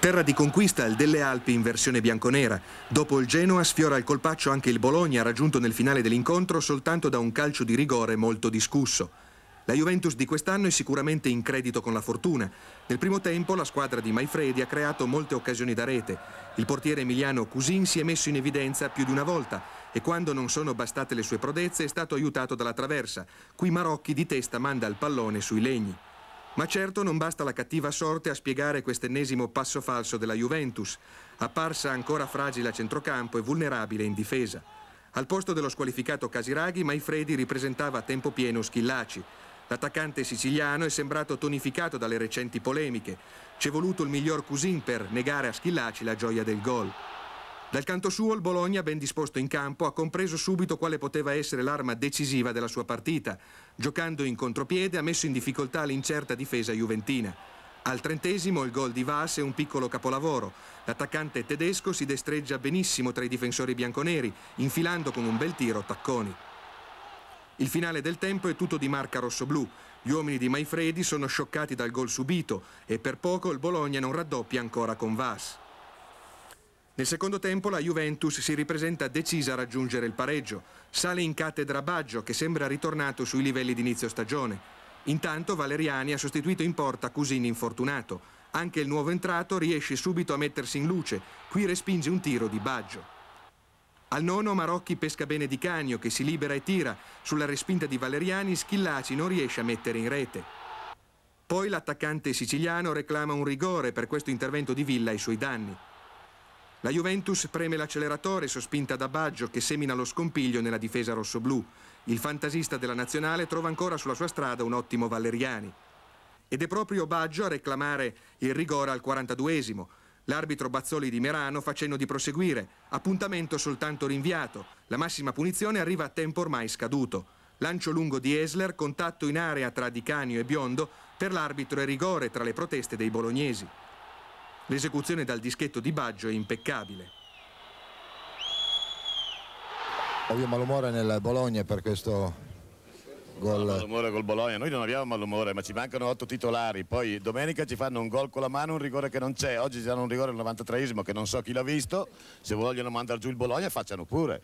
Terra di conquista il delle Alpi in versione bianconera. Dopo il Genoa sfiora il colpaccio anche il Bologna raggiunto nel finale dell'incontro soltanto da un calcio di rigore molto discusso. La Juventus di quest'anno è sicuramente in credito con la fortuna. Nel primo tempo la squadra di Maifredi ha creato molte occasioni da rete. Il portiere emiliano Cusin si è messo in evidenza più di una volta e quando non sono bastate le sue prodezze è stato aiutato dalla traversa. Qui Marocchi di testa manda il pallone sui legni. Ma certo non basta la cattiva sorte a spiegare quest'ennesimo passo falso della Juventus, apparsa ancora fragile a centrocampo e vulnerabile in difesa. Al posto dello squalificato Casiraghi, Maifredi ripresentava a tempo pieno Schillaci. L'attaccante siciliano è sembrato tonificato dalle recenti polemiche. C'è voluto il miglior Cusin per negare a Schillaci la gioia del gol. Dal canto suo il Bologna, ben disposto in campo, ha compreso subito quale poteva essere l'arma decisiva della sua partita. Giocando in contropiede ha messo in difficoltà l'incerta difesa juventina. Al trentesimo il gol di Vas è un piccolo capolavoro. L'attaccante tedesco si destreggia benissimo tra i difensori bianconeri, infilando con un bel tiro tacconi. Il finale del tempo è tutto di marca rossoblù. Gli uomini di Maifredi sono scioccati dal gol subito e per poco il Bologna non raddoppia ancora con Vas. Nel secondo tempo la Juventus si ripresenta decisa a raggiungere il pareggio. Sale in cattedra Baggio che sembra ritornato sui livelli d'inizio stagione. Intanto Valeriani ha sostituito in porta Cusini infortunato. Anche il nuovo entrato riesce subito a mettersi in luce. Qui respinge un tiro di Baggio. Al nono Marocchi pesca bene Di Canio che si libera e tira. Sulla respinta di Valeriani Schillaci non riesce a mettere in rete. Poi l'attaccante siciliano reclama un rigore per questo intervento di Villa ai suoi danni. La Juventus preme l'acceleratore sospinta da Baggio che semina lo scompiglio nella difesa rossoblù. Il fantasista della nazionale trova ancora sulla sua strada un ottimo Valeriani. Ed è proprio Baggio a reclamare il rigore al 42esimo. L'arbitro Bazzoli di Merano fa cenno di proseguire. Appuntamento soltanto rinviato. La massima punizione arriva a tempo ormai scaduto. Lancio lungo di Esler, contatto in area tra Di Canio e Biondo, per l'arbitro e rigore tra le proteste dei bolognesi. L'esecuzione dal dischetto di Baggio è impeccabile. Abbiamo malumore nel Bologna per questo gol. No, ah, malumore col Bologna, noi non abbiamo malumore, ma ci mancano otto titolari. Poi domenica ci fanno un gol con la mano, un rigore che non c'è. Oggi ci danno un rigore al 93esimo che non so chi l'ha visto. Se vogliono mandare giù il Bologna facciano pure.